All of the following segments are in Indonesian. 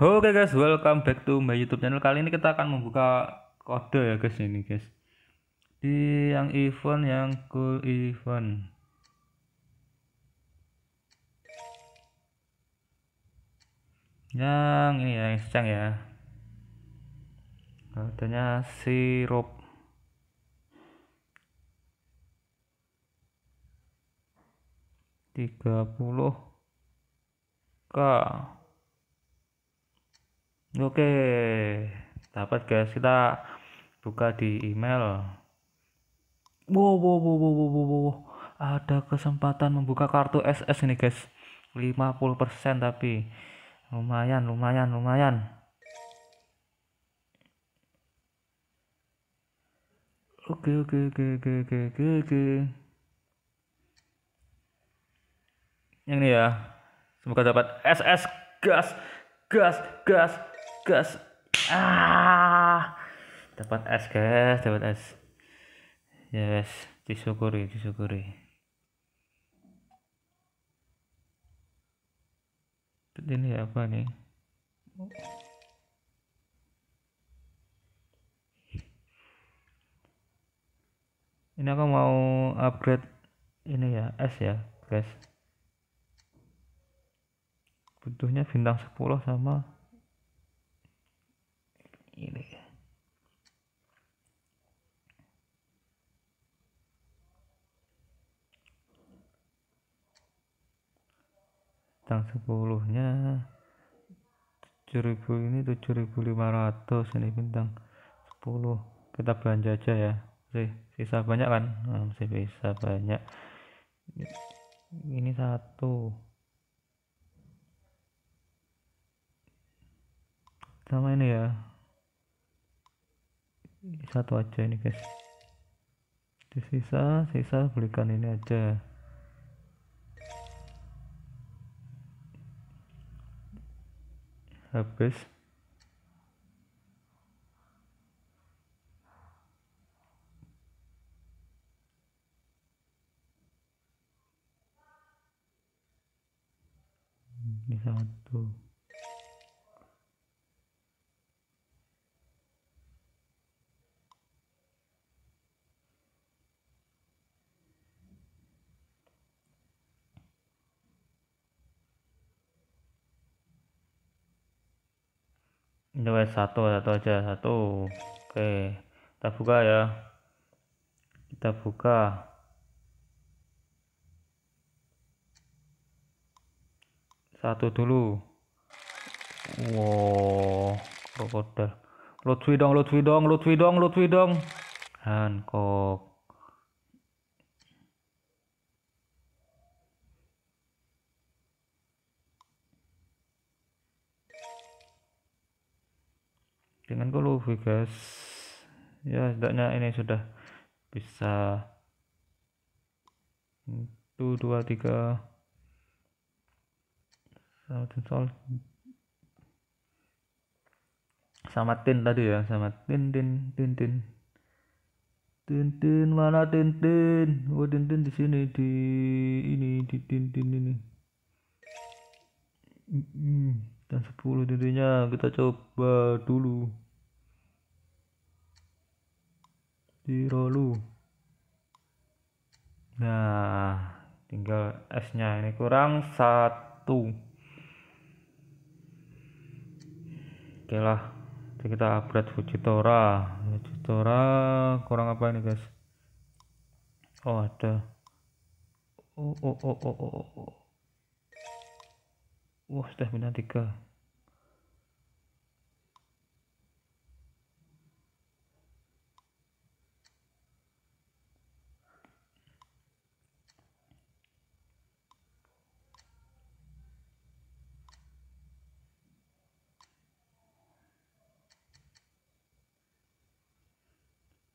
Oke okay guys, welcome back to my YouTube channel. Kali ini kita akan membuka kode ya guys ini guys. Di yang event yang cool event. Yang ini ya, yang secang ya. Kodenya sirup. Tiga puluh K oke dapat guys kita buka di email wow wow wow wow wow, wow, wow. ada kesempatan membuka kartu SS ini guys 50% tapi lumayan lumayan lumayan oke oke oke oke oke oke oke yang ini ya semoga dapat SS gas gas gas gas ah dapat es guys dapat es yes ya disyukuri disyukuri ini apa nih ini aku mau upgrade ini ya S ya guys butuhnya bintang 10 sama ini tang 10 nya 7000 ini 7500 ini bintang 10 kita belanja aja ya sih sisa banyak kan nah, masih bisa banyak ini satu sama ini ya satu aja ini guys di sisa sisa belikan ini aja habis ini satu ini wes satu satu aja satu oke kita buka ya kita buka satu dulu wow krokodil lutfi dong lutfi dong lutfi dong lutfi dong Hancock dengan kalau Vegas ya setidaknya ini sudah bisa 1 2 3 sama sol sama tin tadi ya sama tin tin tin tin tin tin mana tin tin oh tin tin di sini di ini di tin tin ini mm -mm dan 10 tentunya kita coba dulu di rolu nah tinggal S nya ini kurang satu oke lah Jadi kita upgrade Fujitora Fujitora kurang apa ini guys oh ada oh oh oh oh oh, oh. oh. Wah, sudah bintang 3.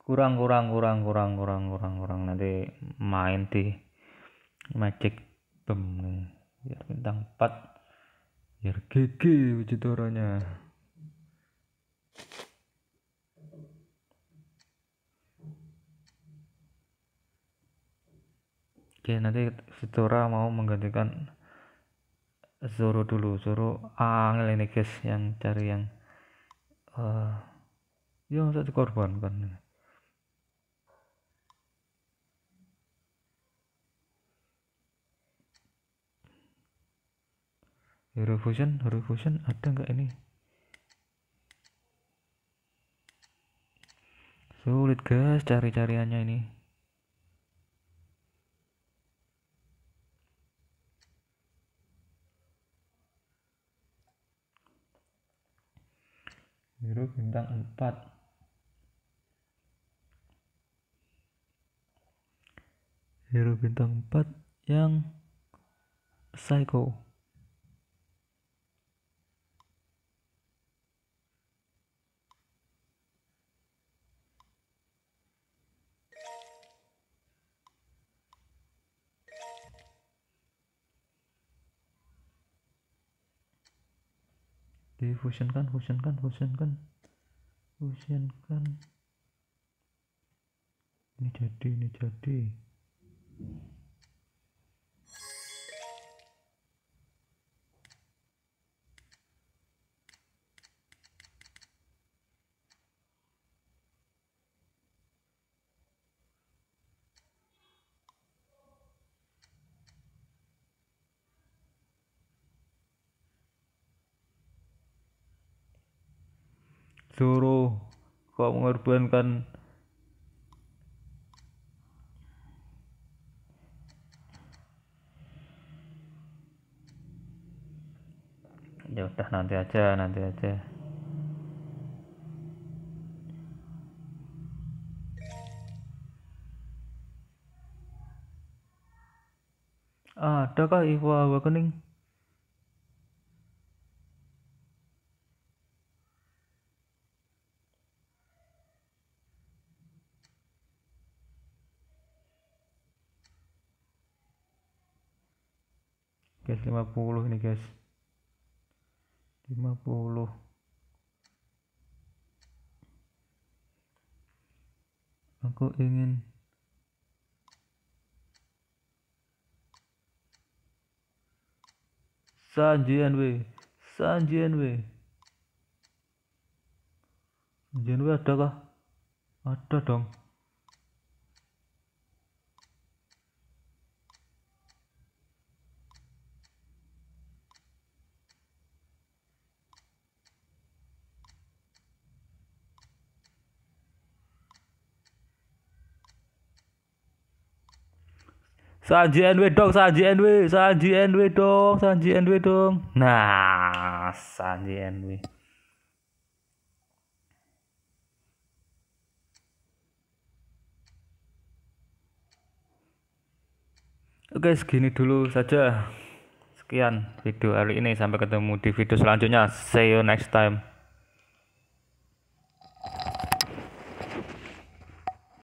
kurang kurang kurang kurang kurang kurang kurang nanti main di magic bem biar bintang 4 biar gigi wijitoranya Oke nanti Fitora mau menggantikan Zoro dulu Zoro ah, angel ini guys yang cari yang uh, eh, yang korban kan. hero fusion hero fusion ada nggak ini sulit guys cari-cariannya ini biru bintang empat, hero bintang empat yang psycho di fusion kan fusion kan fusion kan fusion kan ini jadi ini jadi suruh kau mengorbankan ya udah nanti aja nanti aja Ada kah Ivo awakening? guys 50 ini guys 50 aku ingin sanjian we sanjian we sanjian we ada kah ada dong Saji we dong, saji we, saji we dong, saji we dong. Nah, saji we. Oke, segini dulu saja. Sekian video hari ini. Sampai ketemu di video selanjutnya. See you next time.